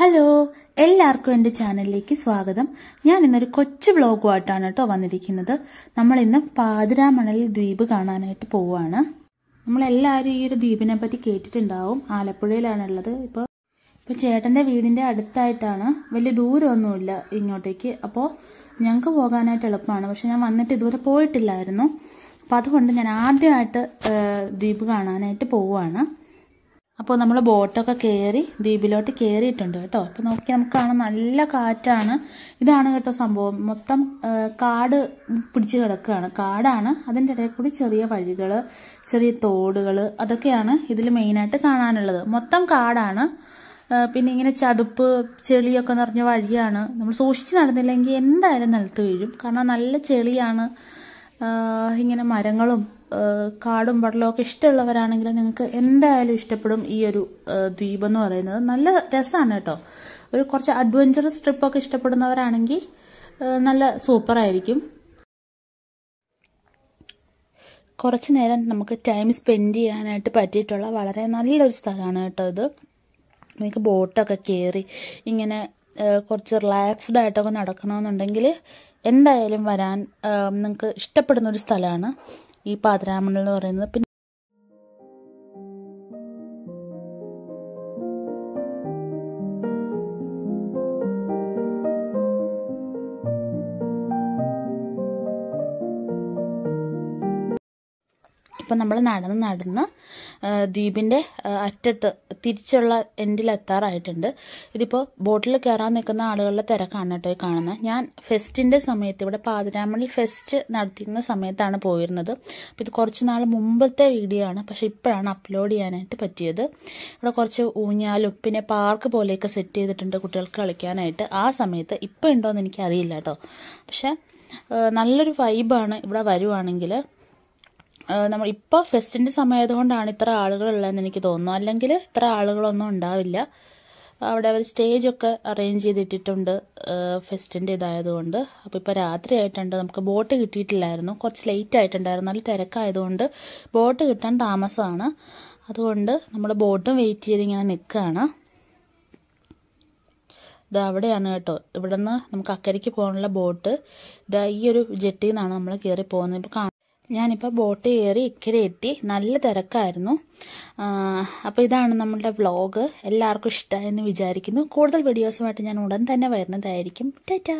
hello എല്ലാവർക്കും എൻ്റെ ചാനലിലേക്ക് സ്വാഗതം ഞാൻ ഇന്നൊരു കൊച്ചു വ്ളോഗുമായിട്ടാണ് കേട്ടോ വന്നിരിക്കുന്നത് നമ്മൾ ഇന്ന് പാതിരാമണൽ ദ്വീപ് കാണാനായിട്ട് പോവുകയാണ് നമ്മളെല്ലാവരും ഈ ഒരു ദ്വീപിനെ പറ്റി കേട്ടിട്ടുണ്ടാവും ആലപ്പുഴയിലാണുള്ളത് ഇപ്പോൾ ഇപ്പോൾ ചേട്ടൻ്റെ വീടിൻ്റെ അടുത്തായിട്ടാണ് വലിയ ദൂരമൊന്നുമില്ല ഇങ്ങോട്ടേക്ക് അപ്പോൾ ഞങ്ങൾക്ക് പോകാനായിട്ട് എളുപ്പമാണ് പക്ഷെ ഞാൻ വന്നിട്ട് ഇതുവരെ പോയിട്ടില്ലായിരുന്നു അപ്പോൾ അതുകൊണ്ട് ഞാൻ ആദ്യമായിട്ട് ദ്വീപ് കാണാനായിട്ട് പോവുകയാണ് അപ്പോൾ നമ്മൾ ബോട്ടൊക്കെ കയറി ദ്വീപിലോട്ട് കയറിയിട്ടുണ്ട് കേട്ടോ അപ്പോൾ നോക്കി നമുക്ക് കാണാൻ നല്ല കാറ്റാണ് ഇതാണ് കേട്ടോ സംഭവം മൊത്തം കാട് പിടിച്ച് കിടക്കുകയാണ് കാടാണ് അതിൻ്റെ ഇടയിൽ കൂടി ചെറിയ വഴികൾ ചെറിയ തോടുകൾ അതൊക്കെയാണ് ഇതിൽ മെയിനായിട്ട് കാണാനുള്ളത് മൊത്തം കാടാണ് പിന്നെ ഇങ്ങനെ ചതുപ്പ് ചെളിയൊക്കെ നിറഞ്ഞ വഴിയാണ് നമ്മൾ സൂക്ഷിച്ച് നടന്നില്ലെങ്കിൽ എന്തായാലും നിലത്ത് വീഴും കാരണം നല്ല ചെളിയാണ് ഇങ്ങനെ മരങ്ങളും കാടും പടലമൊക്കെ ഇഷ്ടമുള്ളവരാണെങ്കിൽ നിങ്ങൾക്ക് എന്തായാലും ഇഷ്ടപ്പെടും ഈ ഒരു ദ്വീപ് എന്ന് പറയുന്നത് നല്ല രസമാണ് കേട്ടോ ഒരു കുറച്ച് അഡ്വഞ്ചറസ് ട്രിപ്പൊക്കെ ഇഷ്ടപ്പെടുന്നവരാണെങ്കിൽ നല്ല സൂപ്പർ ആയിരിക്കും കുറച്ച് നേരം നമുക്ക് ടൈം സ്പെൻഡ് ചെയ്യാനായിട്ട് പറ്റിയിട്ടുള്ള വളരെ നല്ലൊരു സ്ഥലമാണ് കേട്ടോ ഇത് നിങ്ങൾക്ക് ബോട്ടൊക്കെ കയറി ഇങ്ങനെ കുറച്ച് റിലാക്സ്ഡ് ആയിട്ടൊക്കെ നടക്കണമെന്നുണ്ടെങ്കിൽ എന്തായാലും വരാൻ നിങ്ങൾക്ക് ഇഷ്ടപ്പെടുന്ന ഒരു സ്ഥലമാണ് ഈ പാതിരാമണൽ എന്ന് പറയുന്നത് അപ്പം നമ്മൾ നടന്ന് നടന്ന് ദ്വീപിൻ്റെ അറ്റത്ത് തിരിച്ചുള്ള എൻഡിൽ എത്താറായിട്ടുണ്ട് ഇതിപ്പോൾ ബോട്ടിൽ കയറാൻ നിൽക്കുന്ന ആളുകളുടെ തിരക്കാണ് കേട്ടോ കാണുന്നത് ഞാൻ ഫെസ്റ്റിൻ്റെ സമയത്ത് ഇവിടെ പാതിരാമണി ഫെസ്റ്റ് നടത്തിയിരുന്ന സമയത്താണ് പോയിരുന്നത് അപ്പോൾ ഇത് കുറച്ച് നാൾ മുമ്പത്തെ വീഡിയോ ആണ് പക്ഷേ ഇപ്പോഴാണ് അപ്ലോഡ് ചെയ്യാനായിട്ട് പറ്റിയത് ഇവിടെ കുറച്ച് ഊഞ്ഞാലും പിന്നെ പാർക്ക് പോലെയൊക്കെ സെറ്റ് ചെയ്തിട്ടുണ്ട് കുട്ടികൾക്ക് കളിക്കാനായിട്ട് ആ സമയത്ത് ഇപ്പോൾ ഉണ്ടോയെന്ന് എനിക്കറിയില്ല കേട്ടോ പക്ഷേ നല്ലൊരു വൈബാണ് ഇവിടെ വരുവാണെങ്കിൽ നമ്മൾ ഇപ്പോൾ ഫെസ്റ്റിൻ്റെ സമയമായതുകൊണ്ടാണ് ഇത്ര ആളുകളുള്ളതെന്ന് എനിക്ക് തോന്നുന്നു അല്ലെങ്കിൽ ഇത്ര ആളുകളൊന്നും ഉണ്ടാവില്ല അവിടെ അവർ സ്റ്റേജൊക്കെ അറേഞ്ച് ചെയ്തിട്ടിട്ടുണ്ട് ഫെസ്റ്റിൻ്റെ ഇതായതുകൊണ്ട് അപ്പോൾ ഇപ്പോൾ രാത്രിയായിട്ടുണ്ട് നമുക്ക് ബോട്ട് കിട്ടിയിട്ടില്ലായിരുന്നു കുറച്ച് ലേറ്റ് ആയിട്ടുണ്ടായിരുന്നു നല്ല തിരക്കായതുകൊണ്ട് ബോട്ട് കിട്ടാൻ താമസമാണ് അതുകൊണ്ട് നമ്മൾ ബോട്ടും വെയിറ്റ് ചെയ്ത് ഇങ്ങനെ നിൽക്കുകയാണ് ഇത് അവിടെയാണ് കേട്ടോ ഇവിടുന്ന് നമുക്ക് അക്കരയ്ക്ക് പോകാനുള്ള ബോട്ട് ഇതാ ഈ ഒരു ജെട്ടിയിൽ നിന്നാണ് നമ്മൾ കയറി പോകുന്നത് ഇപ്പോൾ ഞാനിപ്പോൾ ബോട്ട് കയറി ഇക്കരെ എത്തി നല്ല തിരക്കായിരുന്നു അപ്പോൾ ഇതാണ് നമ്മളുടെ വ്ലോഗ് എല്ലാവർക്കും ഇഷ്ടമായെന്ന് വിചാരിക്കുന്നു കൂടുതൽ വീഡിയോസുമായിട്ട് ഞാൻ ഉടൻ തന്നെ വരുന്നതായിരിക്കും ടാറ്റാ